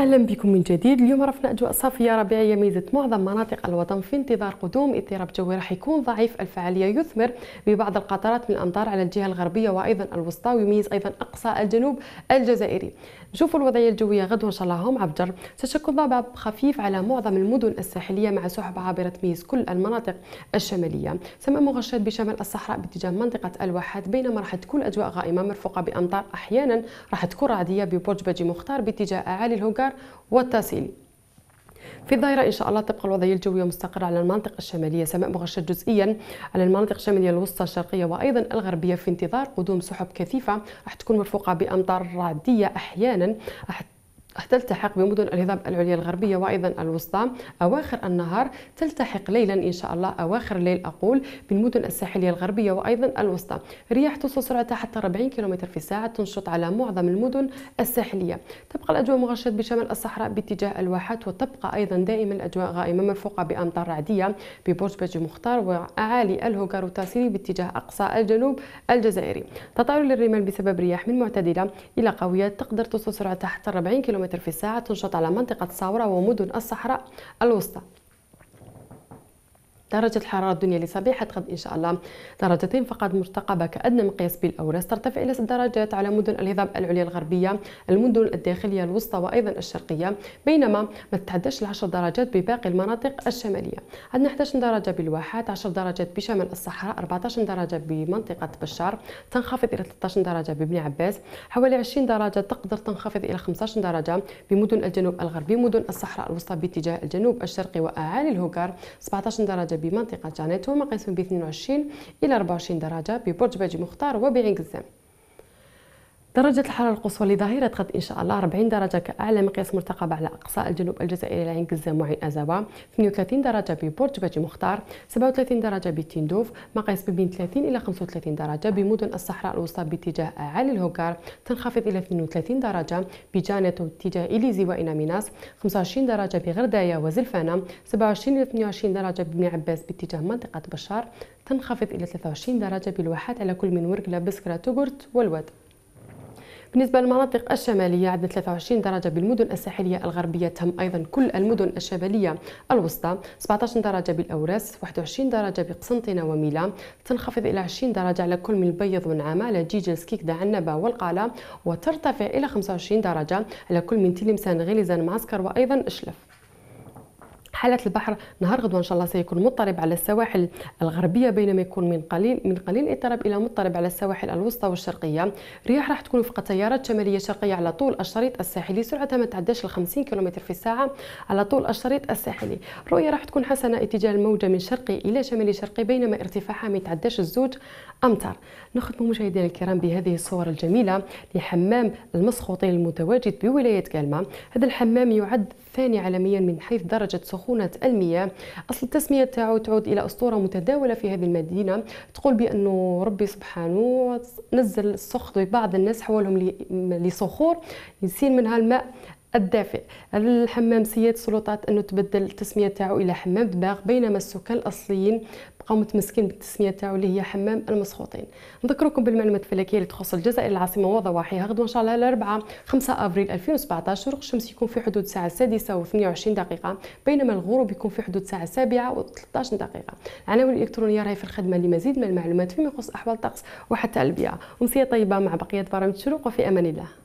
اهلا بكم من جديد اليوم عرفنا اجواء صافيه ربيعيه ميزت معظم مناطق الوطن في انتظار قدوم اضطراب جوي راح يكون ضعيف الفعاليه يثمر ببعض القطرات من الامطار على الجهه الغربيه وايضا الوسطى ويميز ايضا اقصى الجنوب الجزائري نشوفوا الوضعيه الجويه غدوه ان شاء الله هم عبجر ستشكل ضباب خفيف على معظم المدن الساحليه مع سحب عابره تميز كل المناطق الشماليه سماء مغشات بشمال الصحراء باتجاه منطقه الواحات بينما راح تكون اجواء غائمه مرفوقه بامطار احيانا راح تكون رعديه ببرج بجي مختار باتجاه اعالي الهوكار الاحمر والتسيلي في الظاهرة إن شاء الله تبقى الوضعية الجوية مستقرة على المناطق الشمالية سماء مغشاة جزئيا على المناطق الشمالية الوسطى الشرقية وأيضا الغربية في انتظار قدوم سحب كثيفة راح تكون مرفوقة بأمطار رعدية أحيانا راح تلتحق بمدن الهضاب العليا الغربية وأيضا الوسطى أواخر النهار تلتحق ليلا إن شاء الله أواخر الليل أقول بالمدن الساحلية الغربية وأيضا الوسطى رياح توصل سرعتها حتى 40 كم في الساعة تنشط على معظم المدن الساحلية تبقى الأجواء مغشيه بشمال الصحراء باتجاه الواحات وتبقى أيضا دائما الأجواء غائمة مرفوقة بأمطار رعدية ببرج بجي مختار وأعالي الهوكار وتاسيري باتجاه أقصى الجنوب الجزائري تطاير للرمال بسبب رياح من معتدلة إلى قوية تقدر توصل سرعتها حتى 40 كم كيلومتر في الساعة تنشط على منطقة ساورة ومدن الصحراء الوسطى درجة الحرارة الدنيا لصبيحة غد إن شاء الله درجتين فقط مرتقبة كأدنى مقياس بالأوراس ترتفع إلى 6 درجات على مدن الهضاب العليا الغربية المدن الداخلية الوسطى وأيضا الشرقية بينما ما تتعداش 10 درجات بباقي المناطق الشمالية عندنا 11 درجة بالواحات 10 درجات بشمال الصحراء 14 درجة بمنطقة بشار تنخفض إلى 13 درجة بابن عباس حوالي 20 درجة تقدر تنخفض إلى 15 درجة بمدن الجنوب الغربي مدن الصحراء الوسطى باتجاه الجنوب الشرقي وأعالي الهوكر 17 درجة بمنطقة جانيتو مقاس من 22 إلى 24 درجة ببرج باجي مختار وبعين قزام درجة الحرارة القصوى لظهيرة غد إن شاء الله 40 درجة كأعلى مقياس مرتقب على أقصى الجنوب الجزائري العين كزا معين أزاوة 32 درجة ببرج باجي مختار 37 درجة بتندوف مقياس بين 30 إلى 35 درجة بمدن الصحراء الوسطى باتجاه أعالي الهوكار تنخفض إلى 32 درجة بجانت واتجاه إليزي وإنا ميناس 25 درجة بغردايا وزلفانة 27 إلى 22 درجة ببن عباس باتجاه منطقة بشار تنخفض إلى 23 درجة بالواحات على كل من ورقلة بسكرة توغورت والواد بالنسبة للمناطق الشمالية عندنا 23 درجة بالمدن الساحلية الغربية تم أيضا كل المدن الشمالية الوسطى 17 درجة بالأوراس 21 درجة بقسنطينة وميلا تنخفض إلى 20 درجة على كل من البيض والنعامة جيجل سكيكدا عنبة والقالة وترتفع إلى 25 درجة على كل من تلمسان غليزان معسكر وأيضا أشلف حالة البحر نهار غدوة إن شاء الله سيكون مضطرب على السواحل الغربية بينما يكون من قليل من قليل اضطراب إلى مضطرب على السواحل الوسطى والشرقية رياح راح تكون وفق تيارات شمالية شرقية على طول الشريط الساحلي سرعتها ما تعداش ال 50 كم في الساعة على طول الشريط الساحلي الرؤية راح تكون حسنة اتجاه الموجة من شرقي إلى شمالي شرقي بينما ارتفاعها ما يتعداش الزوج أمتار نختم مشاهدينا الكرام بهذه الصور الجميلة لحمام المسخوطين المتواجد بولاية كالما هذا الحمام يعد الثاني عالميا من حيث درجة سخونة المياه أصل التسمية تاعو تعود إلى أسطورة متداولة في هذه المدينة تقول بأنه ربي سبحانه نزل السخط ببعض الناس حولهم لصخور يسيل منها الماء الدافئ الحمام سياد السلطات انه تبدل التسميه تاعو الى حمام دباغ بينما السكان الاصليين بقاو متمسكين بالتسميه تاعو اللي هي حمام المسخوطين نذكركم بالمعلومات الفلكيه اللي تخص الجزائر العاصمه وضواحيها غدوه ان شاء الله الاربعاء 5 ابريل 2017 شروق الشمس يكون في حدود الساعه 6 و22 دقيقه بينما الغروب يكون في حدود الساعه 7 و13 دقيقه العناوين الالكترونيه راهي في الخدمه لمزيد من المعلومات فيما يخص احوال الطقس وحتى البيئه امسيه طيبه مع بقيه برامج شروق وفي امان الله